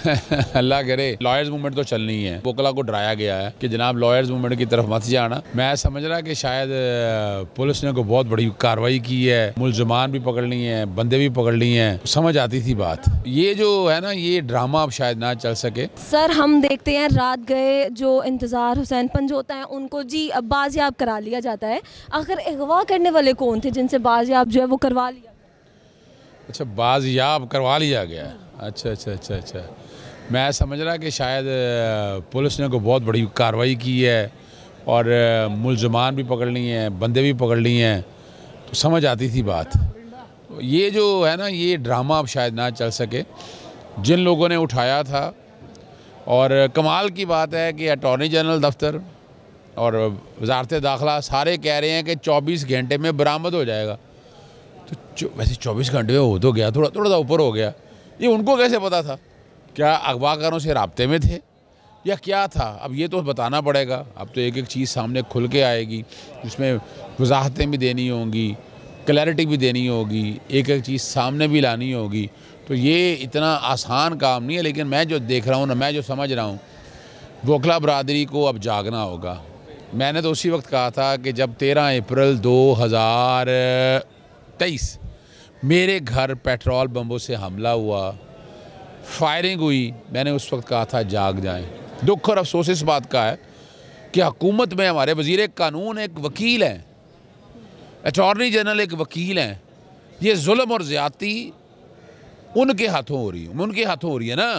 अल्लाह करे lawyers movement तो चलनी है वोकला को डराया गया है कि जनाब लॉयर्स मूवमेंट की तरफ मत जाना मैं समझ रहा कि शायद पुलिस ने को बहुत बड़ी कार्रवाई की है मुलजमान भी पकड़ है बंदे भी पकड़ है समझ आती थी बात ये जो है ना ये ड्रामा अब शायद ना चल सके सर हम देखते हैं रात गए जो इंतजार हुसैन पंज होता है उनको जी अब बाजियाब करा लिया जाता है आखिर अगवा करने वाले कौन थे जिनसे बाजियाब जो है वो करवा लिया अच्छा बाजियाब करवा लिया गया अच्छा अच्छा अच्छा अच्छा मैं समझ रहा कि शायद पुलिस ने को बहुत बड़ी कार्रवाई की है और मुलजमान भी पकड़ लिए हैं बंदे भी पकड़ लिए हैं तो समझ आती थी बात ये जो है ना ये ड्रामा अब शायद ना चल सके जिन लोगों ने उठाया था और कमाल की बात है कि अटॉर्नी जनरल दफ्तर और वजारत दाखला सारे कह रहे हैं कि 24 घंटे में बरामद हो जाएगा तो वैसे 24 घंटे में हो तो गया थोड़ा थोड़ा सा ऊपर हो गया ये उनको कैसे पता था क्या करों से रबते में थे या क्या था अब ये तो बताना पड़ेगा अब तो एक एक चीज़ सामने खुल के आएगी उसमें वजाहतें भी देनी होंगी क्लैरिटी भी देनी होगी एक एक चीज़ सामने भी लानी होगी तो ये इतना आसान काम नहीं है लेकिन मैं जो देख रहा हूँ ना मैं जो समझ रहा हूँ वोखला बरदरी को अब जागना होगा मैंने तो उसी वक्त कहा था कि जब तेरह अप्रैल तेईस मेरे घर पेट्रोल बम्बों से हमला हुआ फायरिंग हुई मैंने उस वक्त कहा था जाग जाएं दुख और अफसोस इस बात का है कि हकूमत में हमारे वजीर कानून एक वकील हैं अटॉर्नी जनरल एक वकील हैं ये जुल्म और ज़्यादती उनके हाथों हो रही है उनके हाथों हो रही है ना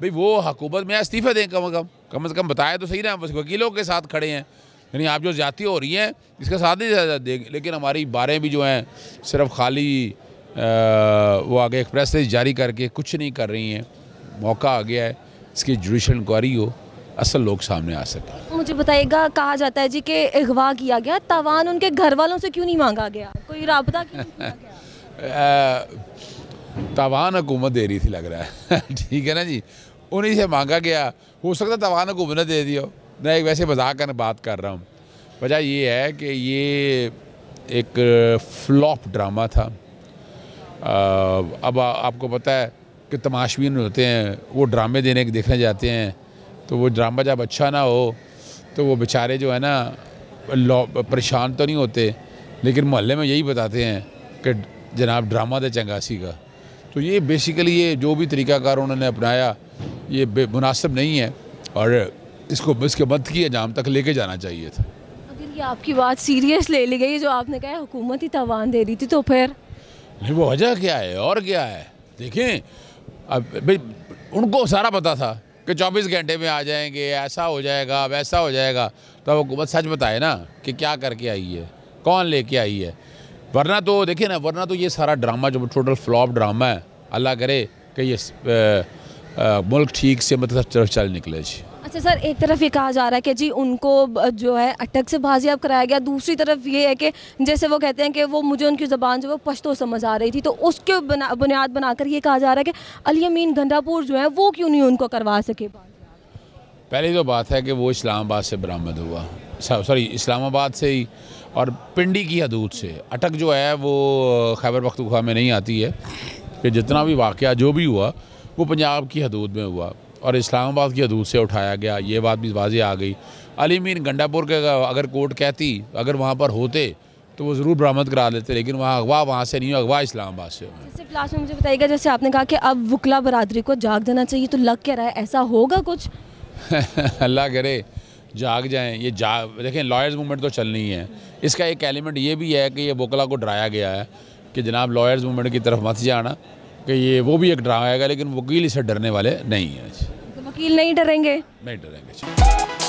भाई वो हकूमत में इस्तीफ़े दें कम अज़ कम कम अज़ कम बताए तो सही ना बस वकीलों के साथ खड़े हैं यानी आप जो ज्यादा हो रही हैं इसके साथ नहीं ज़्यादा देंगे लेकिन हमारी बारें भी जो हैं सिर्फ खाली वो आगे एक प्रेस रिलीज जारी करके कुछ नहीं कर रही हैं मौका आ गया है इसकी जुडिशल इंक्वायरी हो असल लोग सामने आ सके मुझे बताइएगा कहा जाता है जी कि अगवा किया गया तवान उनके घर वालों से क्यों नहीं मांगा गया कोई रबता तवान हुकूमत दे रही थी लग रहा है ठीक है ना जी उन्हीं से मांगा गया हो सकता तवान हुकूमत ने दे दियो मैं एक वैसे मजाक कर बात कर रहा हूँ वजह ये है कि ये एक फ्लॉप ड्रामा था अब आ, आपको पता है कि तमाशबीन होते हैं वो ड्रामे देने के देखने जाते हैं तो वो ड्रामा जब अच्छा ना हो तो वो बेचारे जो है ना परेशान तो नहीं होते लेकिन मोहल्ले में यही बताते हैं कि जनाब ड्रामा दे चंगासी का तो ये बेसिकली ये जो भी तरीक़ाकार उन्होंने अपनाया ये मुनासिब नहीं है और इसको इसके मत की अंजाम तक लेके जाना चाहिए था अगर ये आपकी बात सीरियस ले ली गई जो आपने कहा हुकूमत ही तवान दे रही थी तो फिर नहीं वो वजह क्या है और क्या है देखें अब भाई उनको सारा पता था कि 24 घंटे में आ जाएंगे ऐसा हो जाएगा वैसा हो जाएगा तो हुकूमत सच बताए ना कि क्या करके आई है कौन लेके आई है वरना तो देखिए ना वरना तो ये सारा ड्रामा जो टोटल फ्लॉप ड्रामा है अल्लाह करे कि ये मुल्क ठीक से मतलब चल निकले जी अच्छा सर एक तरफ ये कहा जा रहा है कि जी उनको जो है अटक से बाजियाब कराया गया दूसरी तरफ ये है कि जैसे वो कहते हैं कि वो मुझे उनकी ज़बान जो है वो पश्तो समझ आ रही थी तो उसके बना बुनियाद बनाकर ये कहा जा रहा है कि अली अमीन गंडापुर जो है वो क्यों नहीं उनको करवा सके पहली तो बात है कि वो इस्लामाबाद से बरामद हुआ सॉरी इस्लामाबाद से ही और पिंडी की हदूद से अटक जो है वो खैबर पख्तूखा में नहीं आती है कि जितना भी वाक़ जो भी हुआ वो पंजाब की हदूद में हुआ और इस्लामाबाद की हदूद से उठाया गया ये बात भी वाजी आ गई अली मीन गंडापुर के अगर कोर्ट कहती अगर वहाँ पर होते तो वो ज़रूर बरामद करा लेते लेकिन वहाँ अगवा वहाँ से नहीं अगवा इस्लामाबाद से सिर्फ लास्ट में मुझे बताइएगा जैसे आपने कहा कि अब वकला बरदरी को जाग देना चाहिए तो लग क्या रहा है ऐसा होगा कुछ अल्लाह करे जाग जाएं ये जाग देखें लॉयर्स मूवमेंट तो चल रही है इसका एक एलिमेंट ये भी है कि ये वकला को डराया गया है कि जनाब लॉयर्स मूवमेंट की तरफ मत जाना कि ये वो भी एक ड्रामा आएगा लेकिन वकील इसे डरने वाले नहीं हैं वकील नहीं डरेंगे नहीं डरेंगे